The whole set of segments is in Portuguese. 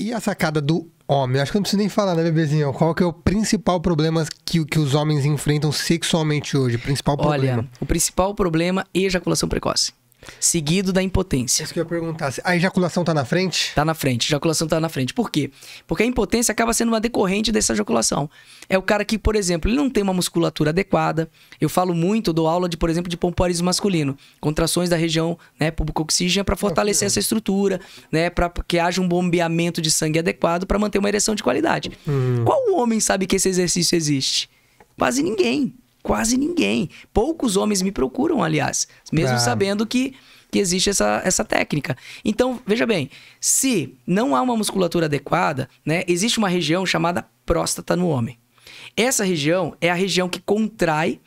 E a sacada do homem? Acho que não preciso nem falar, né, bebezinho? Qual que é o principal problema que, que os homens enfrentam sexualmente hoje? Principal problema. Olha, o principal problema é ejaculação precoce seguido da impotência. Isso que eu ia perguntar. A ejaculação tá na frente? Tá na frente. A ejaculação tá na frente. Por quê? Porque a impotência acaba sendo uma decorrente dessa ejaculação. É o cara que, por exemplo, ele não tem uma musculatura adequada. Eu falo muito, dou aula de, por exemplo, de pompoarismo masculino, contrações da região, né, público-oxígena para fortalecer essa estrutura, né, para que haja um bombeamento de sangue adequado para manter uma ereção de qualidade. Hum. Qual homem sabe que esse exercício existe? Quase ninguém quase ninguém. Poucos homens me procuram, aliás, mesmo tá. sabendo que, que existe essa, essa técnica. Então, veja bem, se não há uma musculatura adequada, né, existe uma região chamada próstata no homem. Essa região é a região que contrai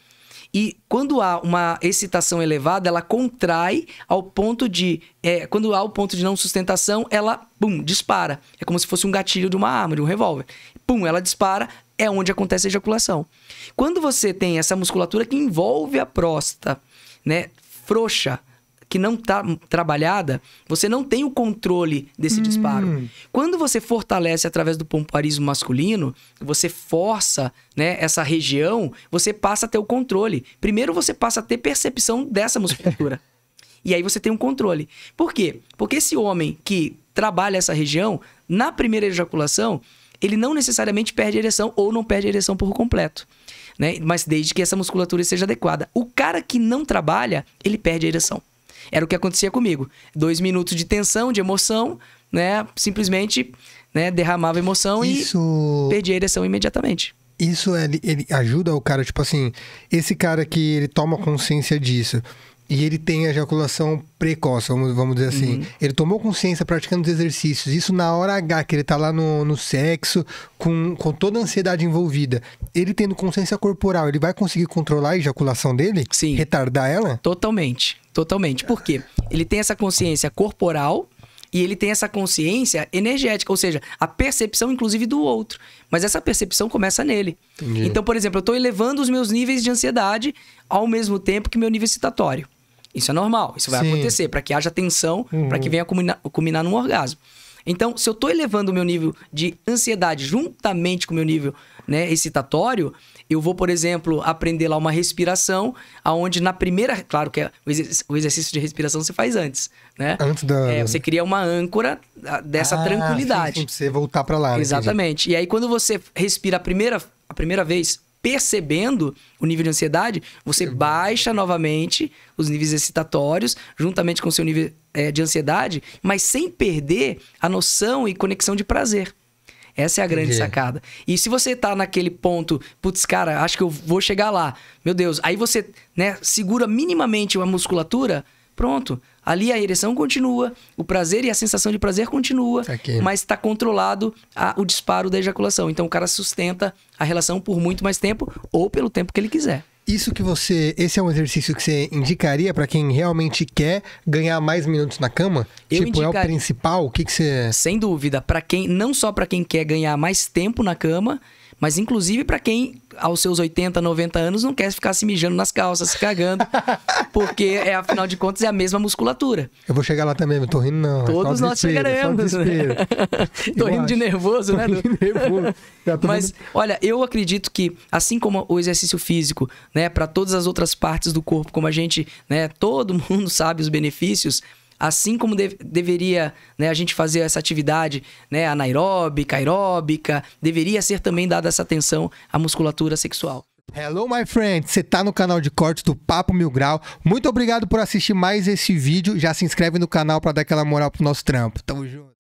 e quando há uma excitação elevada, ela contrai ao ponto de. É, quando há o ponto de não sustentação, ela, pum, dispara. É como se fosse um gatilho de uma arma, de um revólver. Pum, ela dispara, é onde acontece a ejaculação. Quando você tem essa musculatura que envolve a próstata, né, frouxa, que não está trabalhada, você não tem o controle desse hum. disparo. Quando você fortalece através do pomparismo masculino, você força né, essa região, você passa a ter o controle. Primeiro você passa a ter percepção dessa musculatura. e aí você tem um controle. Por quê? Porque esse homem que trabalha essa região, na primeira ejaculação, ele não necessariamente perde ereção ou não perde ereção por completo. Né? Mas desde que essa musculatura seja adequada. O cara que não trabalha, ele perde a ereção. Era o que acontecia comigo. Dois minutos de tensão, de emoção, né? Simplesmente né? derramava emoção Isso... e perdia a ereção imediatamente isso ele, ele, ajuda o cara, tipo assim, esse cara que ele toma consciência disso. E ele tem ejaculação precoce, vamos, vamos dizer assim. Uhum. Ele tomou consciência praticando os exercícios. Isso na hora H, que ele tá lá no, no sexo, com, com toda a ansiedade envolvida. Ele tendo consciência corporal, ele vai conseguir controlar a ejaculação dele? Sim. Retardar ela? Totalmente. Totalmente. Por quê? Ele tem essa consciência corporal, e ele tem essa consciência energética, ou seja, a percepção inclusive do outro. Mas essa percepção começa nele. Entendi. Então, por exemplo, eu estou elevando os meus níveis de ansiedade ao mesmo tempo que meu nível excitatório. Isso é normal, isso vai Sim. acontecer, para que haja tensão, uhum. para que venha culminar, culminar num orgasmo. Então, se eu estou elevando o meu nível de ansiedade juntamente com o meu nível né, excitatório, eu vou, por exemplo, aprender lá uma respiração, aonde na primeira. Claro que é, o exercício de respiração você faz antes, né? Antes da. É, você cria uma âncora ah, dessa ah, tranquilidade. Sim, sim, você voltar para lá. Exatamente. Entendi. E aí, quando você respira a primeira, a primeira vez, percebendo o nível de ansiedade, você baixa novamente os níveis excitatórios, juntamente com o seu nível é, de ansiedade, mas sem perder a noção e conexão de prazer. Essa é a grande Entendi. sacada. E se você tá naquele ponto, putz, cara, acho que eu vou chegar lá. Meu Deus, aí você, né, segura minimamente uma musculatura, Pronto. Ali a ereção continua, o prazer e a sensação de prazer continua, Aqui. mas está controlado a, o disparo da ejaculação. Então o cara sustenta a relação por muito mais tempo ou pelo tempo que ele quiser. Isso que você, esse é um exercício que você indicaria para quem realmente quer ganhar mais minutos na cama? Eu tipo, indicaria... é o principal? O que que você Sem dúvida, para quem, não só para quem quer ganhar mais tempo na cama, mas inclusive para quem aos seus 80, 90 anos não quer ficar se mijando nas calças, se cagando, porque é afinal de contas é a mesma musculatura. Eu vou chegar lá também, não tô rindo não. É Todos nós é chegaremos. Né? Estou tô rindo acho. de nervoso, né, tô né? Rindo de nervoso. Mas olha, eu acredito que assim como o exercício físico, né, para todas as outras partes do corpo, como a gente, né, todo mundo sabe os benefícios, Assim como de deveria né, a gente fazer essa atividade né, anaeróbica, aeróbica, deveria ser também dada essa atenção à musculatura sexual. Hello, my friend! Você está no canal de corte do Papo Mil Grau. Muito obrigado por assistir mais esse vídeo. Já se inscreve no canal para dar aquela moral pro nosso trampo. Tamo junto!